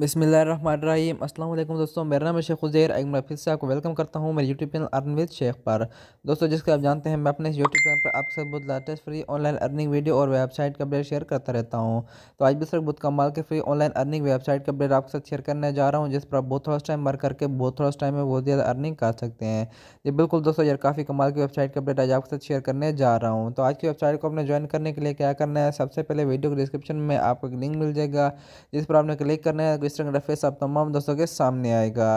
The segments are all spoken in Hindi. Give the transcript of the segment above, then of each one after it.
बसमिल अस्सलाम दोस्तों मेरा नाम है शेख उज़ैर एक मैं फिर से आपको वेलकम करता हूँ मेरे YouTube channel earn with Shaikh पर दोस्तों जिसके आप जानते हैं मैं अपने यूट्यूब चैनल पर आपके साथ बहुत latest free online earning video और वेबसाइट का अपडेट शेयर करता रहता हूँ तो आज भी सर बहुत कमाल के फ्री ऑनलाइन अर्निंग वेबसाइट का अपडेट आपके साथ शेयर करने जा रहा हूँ जिस पर आप बहुत थोड़ा टाइम वर्क करके बहुत थोड़ा टाइम में बहुत ज़्यादा अर्निंग कर सकते हैं जी बिल्कुल दोस्तों यार काफ़ी कमाल की वेबसाइट का अपडेट आज आपके साथ शेयर करने जा रहा हूँ तो आज की वेबसाइट को अपने ज्वाइन करने के लिए क्या करना है सबसे पहले वीडियो के डिस्क्रिप्शन में आपको एक लिंक मिल जाएगा जिस पर आपने क्लिक करना है इस तरह का इंटरफेस आप तमाम दोस्तों के सामने आएगा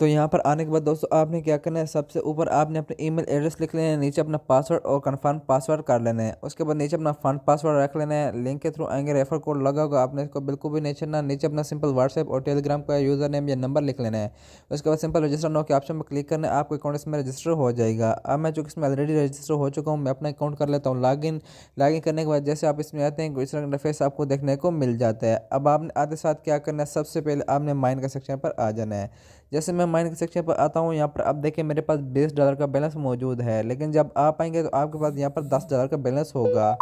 तो यहाँ पर आने के बाद दोस्तों आपने क्या करना है सबसे ऊपर आपने अपने ईमेल एड्रेस लिख लेना है नीचे अपना पासवर्ड और कन्फर्म पासवर्ड कर लेना है उसके बाद नीचे अपना फंड पासवर्ड रख लेना है लिंक के थ्रू आएंगे रेफर कोड लगा होगा आपने इसको बिल्कुल भी नहीं छेड़ना नीचे अपना सिंपल व्हाट्सएप और टेलीग्राम का यूज़र नेम या नंबर लिख लेना है उसके बाद सिंपल रजिस्टर नो के ऑप्शन पर क्लिक करना है आपके अकाउंट इसमें रजिस्टर हो जाएगा अब मैं चूँकि इसमें ऑलरेडी रजिस्टर हो चुका हूँ मैं अपना अकाउंट कर लेता हूँ लॉगिन इन करने के बाद जैसे आप इसमें आते हैं इस तरह का फेस आपको देखने को मिल जाता है अब आपने आते साथ क्या करना है सबसे पहले आपने माइन का सेक्शन पर आ जाना है जैसे मैं माइन के सेक्शन पर आता हूँ यहाँ पर आप देखें मेरे पास बीस डॉलर का बैलेंस मौजूद है लेकिन जब आप आएंगे तो आपके पास यहाँ पर दस डॉलर का बैलेंस होगा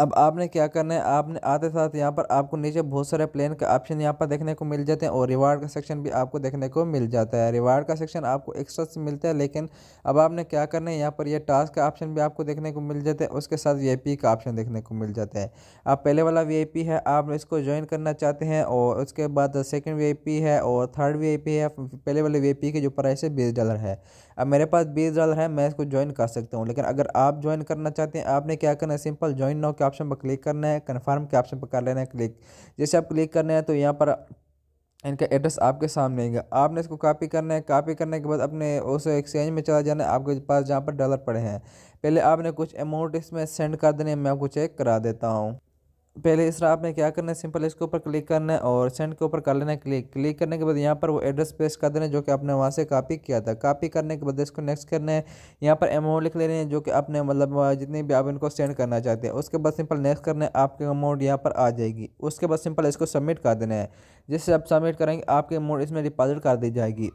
अब आपने क्या करना है आपने आते साथ यहाँ पर आपको नीचे बहुत सारे प्लेन का ऑप्शन यहाँ पर देखने को मिल जाते हैं और रिवार्ड का सेक्शन भी आपको देखने को मिल जाता है रिवार्ड का सेक्शन आपको एक्स्ट्रा से मिलता है लेकिन अब आपने क्या करना है यहाँ पर यह टास्क का ऑप्शन भी आपको देखने को मिल जाता है उसके साथ वी का ऑप्शन देखने को मिल जाता है आप पहले वाला वी है आप इसको ज्वाइन करना चाहते हैं और उसके बाद सेकेंड वी है और थर्ड वी है पहले वाले वी की जो प्राइस है बीस डॉलर है अब मेरे पास बीस डॉलर है मैं इसको ज्वाइन कर सकता हूँ लेकिन अगर आप ज्वाइन करना चाहते हैं आपने क्या करना है सिंपल ज्वाइन नाउ का ऑप्शन पर क्लिक करना है कन्फर्म के ऑप्शन पर कर लेना है क्लिक जैसे आप क्लिक करना है तो यहाँ पर इनका एड्रेस आपके सामने आएगा आपने इसको कॉपी करना है कॉपी करने के बाद अपने उस एक्सचेंज में चला जाना है आपके पास जहाँ पर डॉलर पड़े हैं पहले आपने कुछ अमाउंट इसमें सेंड कर देने मैं आपको चेक करा देता हूँ पहले इस राह आपने क्या करना है सिंपल इसके ऊपर क्लिक करना है और सेंड के ऊपर कर लेना है क्लिक क्लिक करने के बाद यहाँ पर वो एड्रेस पेस्ट कर देना है जो कि आपने वहाँ से कॉपी किया था कॉपी करने के बाद इसको नेक्स्ट करना है यहाँ पर अमाउंट लिख लेने हैं जो कि आपने मतलब जितनी भी आप इनको सेंड करना चाहते हैं उसके बाद सिंपल नेक्स्ट करना है आपके अमाउंट यहाँ पर आ जाएगी उसके बाद सिंपल इसको सबमिट कर देना है जिससे आप सबमिट करेंगे आपके अमाउंट इसमें डिपॉजिट कर दी जाएगी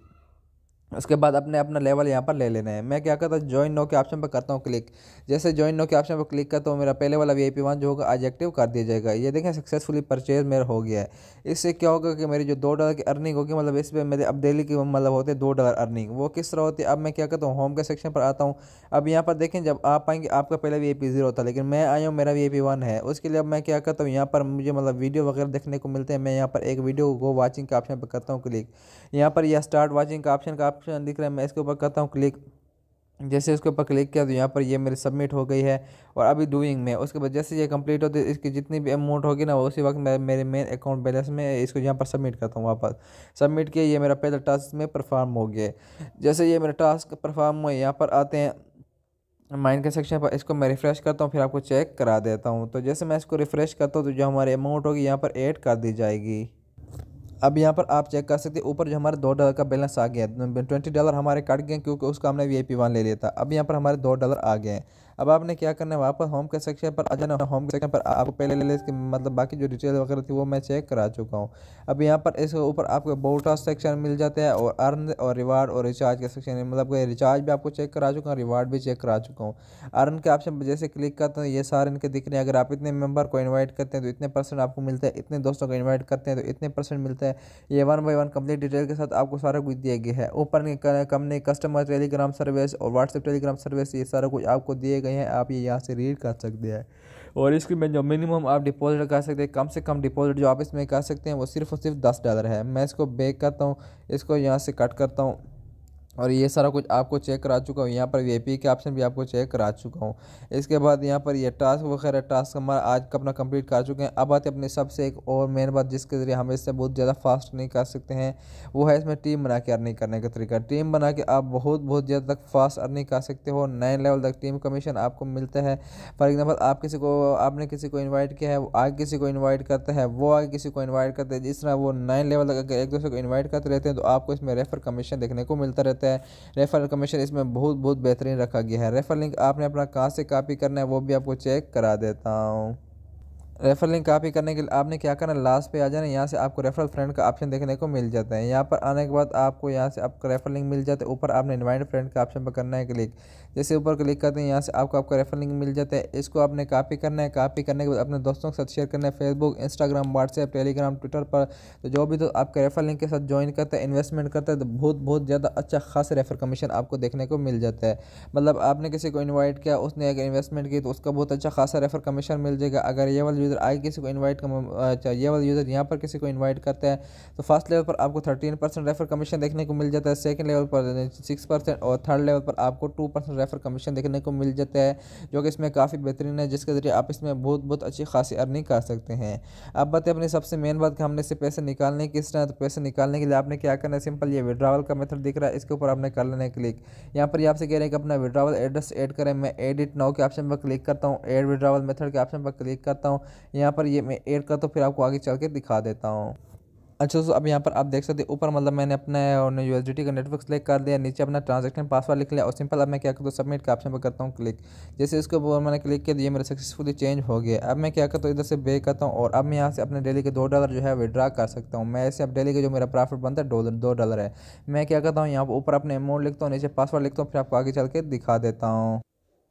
उसके बाद अपने अपना लेवल यहाँ पर ले लेना है मैं क्या करता हूँ ज्वाइन नो के ऑप्शन पर करता हूँ क्लिक जैसे ज्वाइन नो के ऑप्शन पर क्लिक करता हूँ मेरा पहले वाला वी वन जो होगा आज एक्टिव कर दिया जाएगा ये देखें सक्सेसफुली परचेज मेरा हो गया है इससे क्या होगा कि मेरी जो दो डॉलर की अर्निंग होगी मतलब इस पर मेरे अब डेली की मतलब होते हैं दो डॉलर अर्निंग वो किस तरह होती है अब मैं क्या करता हूँ होम के सेक्शन पर आता हूँ अब यहाँ पर देखें जब आप आएंगे आपका पहले वी पी जीरो था लेकिन मैं आया हूँ मेरा वी पी वन है उसके लिए अब मैं क्या करता हूँ यहाँ पर मुझे मतलब वीडियो वगैरह देखने को मिलते हैं मैं यहाँ पर एक वीडियो को वॉचिंग के ऑप्शन पर करता हूँ क्लिक यहाँ पर यह स्टार्ट वॉचिंग का ऑप्शन का ऑप्शन दिख रहा है मैं इसके ऊपर करता हूँ क्लिक जैसे उसके ऊपर क्लिक किया तो यहाँ पर ये मेरी सबमिट हो गई है और अभी डूइंग में उसके बाद जैसे ये कंप्लीट होती है इसकी जितनी भी अमाउंट होगी ना उसी वक्त मैं मेरे मेन अकाउंट बैलेंस में इसको यहाँ पर सबमिट करता हूँ वापस सबमिट किया ये मेरा पहला टास्क में परफॉर्म हो गया जैसे ये मेरा टास्क परफॉर्म हुआ यहाँ पर आते हैं माइंड के सेक्शन पर इसको मैं रिफ़्रेश करता हूँ फिर आपको चेक करा देता हूँ तो जैसे मैं इसको रिफ़्रेश करता हूँ तो जो हमारी अमाउंट होगी यहाँ पर एड कर दी जाएगी अब यहाँ पर आप चेक कर सकते हैं ऊपर जो हमारे दो डॉलर का बैलेंस आ गया है ट्वेंटी डॉलर हमारे कट गए क्योंकि उसका हमने वी आई पी वन ले लिया था अब यहाँ पर हमारे दो डॉलर आ गए हैं अब आपने क्या करना है वापस होम के सेक्शन पर आ जाना होम के सेक्शन पर आपको पहले ले ले इसके मतलब बाकी जो डिटेल वगैरह थी वो मैं चेक करा चुका हूँ अब यहाँ पर इसके ऊपर आपको बोटा सेक्शन मिल जाता है और अर्न और रिवार्ड और रिचार्ज का सेक्शन मतलब रिचार्ज भी आपको चेक करा चुका हूँ रिवार्ड भी चेक करा चुका हूँ अर्न के ऑप्शन जैसे क्लिक करते हैं ये सारे इनके दिख रहे हैं अगर आप इतने मेम्बर को इन्वाइट करते हैं तो इतने परसेंट आपको मिलता है इतने दोस्तों को इन्वाइट करते हैं तो इतने परसेंट मिलता है ये one by one complete detail के साथ आपको सारा कुछ दिया गया है ऊपर कंपनी कस्टमर टेलीग्राम सर्विस और व्हाट्सएप टेलीग्राम सर्विस ये सारा कुछ आपको दिएगा गए हैं आप ये यहाँ से रीड कर सकते हैं और इसकी में जो मिनिमम आप डिपॉजिट कर सकते हैं कम से कम डिपॉजिट जो आप इसमें कर सकते हैं वो सिर्फ और सिर्फ दस डॉलर है मैं इसको बेक करता हूँ इसको यहाँ से कट करता हूँ और ये सारा कुछ आपको चेक करा चुका हूँ यहाँ पर वी के ऑप्शन भी आपको चेक करा चुका हूँ इसके बाद यहाँ पर ये टास्क वगैरह टास्क हमारा आज का अपना कंप्लीट कर चुके हैं अब आते अपने सबसे एक और मेन बात जिसके ज़रिए हम इससे बहुत ज़्यादा फास्ट नहीं कर सकते हैं वो है इसमें टीम बना के अर्निंग करने का तरीका टीम बना के आप बहुत बहुत ज़्यादा तक फास्ट अर्निंग कर सकते हो नए लेवल तक टीम कमीशन आपको मिलता है फॉर एग्जाम्पल आप किसी को आपने किसी को इन्वाइट किया है आगे किसी को इन्वाइट करता है वो आगे किसी को इन्वाइट करते हैं जिस तरह वो नए लेवल तक अगर एक दूसरे को इन्वाइट करते रहते हैं तो आपको इसमें रेफर कमीशन देखने को मिलता रहता है सकता है रेफरल कमीशन इसमें बहुत बहुत बेहतरीन रखा गया है रेफर लिंक आपने अपना कहाँ से कापी करना है वो भी आपको चेक करा देता हूँ रेफर लिंक कॉपी करने के लिए आपने क्या करना लास्ट पे आ जाना यहाँ से आपको रेफरल फ्रेंड का ऑप्शन देखने को मिल जाता है यहाँ पर आने के बाद आपको यहाँ से आपका रेफर लिंक मिल जाता है ऊपर आपने इनवाइट फ्रेंड का ऑप्शन पर करना है क्लिक जैसे ऊपर क्लिक करते हैं यहाँ से आपको आपका रेफर लिंक मिल जाता है इसको आपने कॉपी करना है कॉपी करने के बाद अपने दोस्तों के साथ शेयर करना है Facebook Instagram WhatsApp Telegram Twitter पर तो जो भी तो आपके रेफर लिंक के साथ ज्वाइन करता है इन्वेस्टमेंट करता है तो बहुत बहुत ज़्यादा अच्छा खास रेफर कमीशन आपको देखने को मिल जाता है मतलब आपने किसी को इन्वाइट किया उसने अगर इन्वेस्टमेंट की तो उसका बहुत अच्छा खासा रेफर कमीशन मिल जाएगा अगर ये वाला यूज़र आगे किसी को इनवाइट अच्छा ये वाला यूज़र यहाँ पर किसी को इनवाइट करता है तो फर्स्ट लेवल पर आपको थर्टीन परसेंट रेफर कमीशन देखने को मिल जाता है सेकंड लेवल पर सिक्स परसेंट और थर्ड लेवल पर आपको टू परसेंट रेफर कमीशन देखने को मिल जाता है जो कि इसमें काफ़ी बेहतरीन है जिसके ज़रिए आप इसमें बहुत बहुत अच्छी खासी अर्निंग कर सकते हैं अब बताए अपनी सबसे मेन बात कि हमने इसे पैसे निकालने किस तरह तो पैसे निकालने के लिए आपने क्या करना है सिंपल ये विड्रावल का मेथड दिख रहा है इसके ऊपर आपने कर लेना है क्लिक यहाँ पर आपसे कह रहे हैं कि अपना विड्रावल एड्रेस एड करें मैं एडिट नाउ के ऑप्शन पर क्लिक करता हूँ एड विड्रावल मेथड के ऑप्शन पर क्लिक करता हूँ यहाँ पर ये मैं ऐड करता तो हूँ फिर आपको आगे चल के दिखा देता हूँ अच्छा दोस्तों अब यहाँ पर आप देख सकते हैं ऊपर मतलब मैंने अपने यू का नेटवर्क सेलेक्ट कर दिया नीचे अपना ट्रांजेक्शन पासवर्ड लिख लिया और सिंपल अब मैं क्या करता हूँ सबमिट का ऑप्शन पर करता हूँ क्लिक जैसे इसके ऊपर मैंने क्लिक किया तो ये मेरा सक्सेसफुली चेंज हो गया अब मैं क्या करता हूँ इधर से बे करता हूँ और अब मैं यहाँ से अपने डेली के दो डॉलर जो है विड्रा कर सकता हूँ मैं ऐसे अब डेली का जो मेरा प्रॉफिट बनता है डॉलर दो डॉलर है मैं क्या करता हूँ यहाँ पर ऊपर अपने अमाउंट लिखता हूँ नीचे पासवर्ड लिखता हूँ फिर आपको आगे चल के दिखा देता हूँ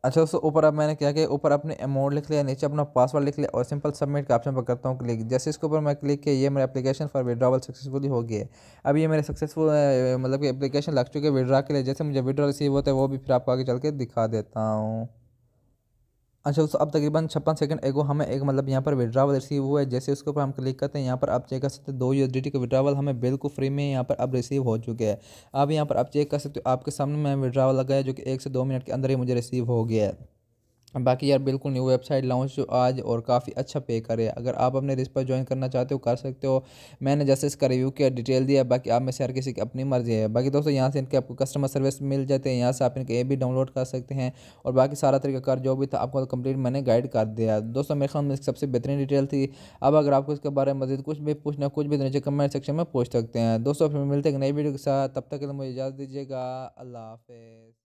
अच्छा दोस्तों ऊपर अब मैंने क्या किया ऊपर अपने अमाउंट लिख लिया नीचे अपना पासवर्ड लिख लिया और सिंपल सबमिट का ऑप्शन पर करता हूँ क्लिक जैसे इसके ऊपर मैं क्लिक किया ये मेरा एप्लीकेशन फॉर विड्रॉवल सक्सेसफुली हो गई है अब ये मेरे सक्सेसफुल मतलब कि एप्लीकेशन लग चुके है विड्रा के लिए जैसे मुझे विड्रॉ रिसीव होता है वो भी फिर आपको आगे चल के दिखा देता हूँ अच्छा दोस्तों अब तकरीबन छप्पन सेकंड एगो हमें एक मतलब यहाँ पर विड्रावल रिसीव हुआ है जैसे उसके ऊपर हम क्लिक करते हैं यहाँ पर आप चेक कर सकते हैं दो यू का विड्रावल हमें बिल्कुल फ्री में यहाँ पर अब रिसीव हो चुके हैं अब यहाँ पर आप चेक कर सकते हो आपके सामने मैं विड्रावल लगाया जो कि एक से दो मिनट के अंदर ही मुझे रिसीव हो गया है बाकी यार बिल्कुल न्यू वेबसाइट लॉन्च जो आज और काफ़ी अच्छा पे करे अगर आप अपने रिस्क पर ज्वाइन करना चाहते हो कर सकते हो मैंने जैसे इसका रिव्यू किया डिटेल दिया बाकी आप में से हर किसी की अपनी मर्जी है बाकी दोस्तों यहाँ से इनके आपको कस्टमर सर्विस मिल जाते हैं यहाँ से आप इनके ए भी डाउनलोड कर सकते हैं और बाकी सारा कर जो भी था आपको कंप्लीट मैंने गाइड कर दिया दोस्तों मेरे ख्याल में इसकी सबसे बेहतरीन डिटेल थी अब अगर आपको इसके बारे में मजीद कुछ भी पूछना कुछ भी तो नीचे कमेंट सेक्शन में पूछ सकते हैं दोस्तों फिर मिलते हैं नई वीडियो के साथ तब तक के लिए मुझे इजाज़ दीजिएगा अल्लाह हाफ